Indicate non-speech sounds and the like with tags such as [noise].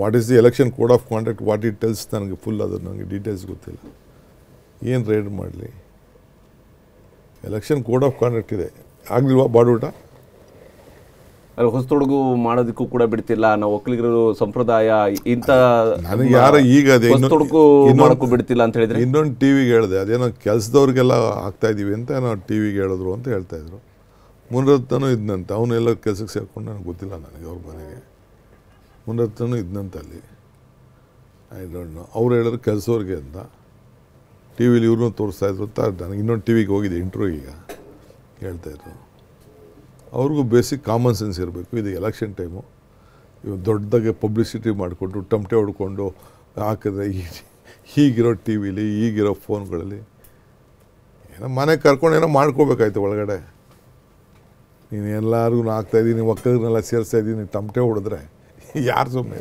what is the election code of conduct what it tells ನನಗೆ full ಅದು ನನಗೆ details ಗೊತ್ತಿಲ್ಲ ಏನು ರೈಡ್ ಮಾಡಲಿ ಎಲೆಕ್ಷನ್ ಕೋಡ್ ಆಫ್ ಕಾಂಡಕ್ಟ್ ಇದೆ ಆಗಲಿಲ್ವಾ ಬಾಡೂಟ ಅಲ್ಲಿ ಹೊಸತೊಡಗು ಮಾಡೋದಕ್ಕೂ ಕೂಡ ಬಿಡ್ತಿಲ್ಲ ನಾವು ಒಕ್ಕಲಿಗರು ಸಂಪ್ರದಾಯ ಇಂಥ ನನಗೆ ಯಾರ ಈಗ ಅದೇ ತೊಡಗು ಮಾಡೋಕ್ಕೂ ಬಿಡ್ತಿಲ್ಲ ಅಂತ ಹೇಳಿದ್ರೆ ಇನ್ನೊಂದು ಟಿವಿಗೆ ವಿಗೆ ಹೇಳಿದೆ ಅದೇನೋ ಕೆಲಸದವ್ರಿಗೆಲ್ಲ ಆಗ್ತಾ ಇದ್ದೀವಿ ಅಂತ ನಾವು ಟಿವಿಗೆ ಹೇಳಿದ್ರು ಅಂತ ಹೇಳ್ತಾ ಹೇಳ್ತಾಯಿದ್ರು ಮುನರತ್ನೂ ಇದ್ನಂತ ಅವನ್ನೆಲ್ಲ ಕೆಲಸಕ್ಕೆ ಸೇರ್ಕೊಂಡು ನನಗೆ ಗೊತ್ತಿಲ್ಲ ನನಗೆ ಅವ್ರ ಮನೆಗೆ ಇದ್ನಂತ ಅಲ್ಲಿ ಐ ಡೋಂಟ್ ನೋ ಅವ್ರು ಹೇಳಿದ್ರು ಕೆಲಸವ್ರಿಗೆ ಅಂತ ಟಿ ವಿಲಿ ಇವ್ರನ್ನೂ ಇದ್ದರು ಅಂತ ನನಗೆ ಇನ್ನೊಂದು ಟಿ ವಿಗೆ ಹೋಗಿದೆ ಈಗ ಹೇಳ್ತಾಯಿದ್ರು ಅವ್ರಿಗೂ ಬೇಸಿಕ್ ಕಾಮನ್ ಸೆನ್ಸ್ ಇರಬೇಕು ಇದು ಎಲೆಕ್ಷನ್ ಟೈಮು ಇವ್ ದೊಡ್ಡದಾಗೆ ಪಬ್ಲಿಸಿಟಿ ಮಾಡಿಕೊಂಡು ಟಮಟೆ ಹೊಡ್ಕೊಂಡು ಹಾಕಿದ್ರೆ ಹೀಗಿರೋ ಟಿ ವಿಲಿ ಈಗಿರೋ ಫೋನ್ಗಳಲ್ಲಿ ಏನೋ ಮನೆಗೆ ಕರ್ಕೊಂಡು ಏನೋ ಮಾಡ್ಕೋಬೇಕಾಯ್ತು ಒಳಗಡೆ ನೀನು ಎಲ್ಲರಿಗೂ ಹಾಕ್ತಾಯಿದ್ದೀನಿ ಒಕ್ಕಲಿಗೆಲ್ಲ ಇದ್ದೀನಿ ತಮಟೆ ಹೊಡೆದ್ರೆ [laughs] e arde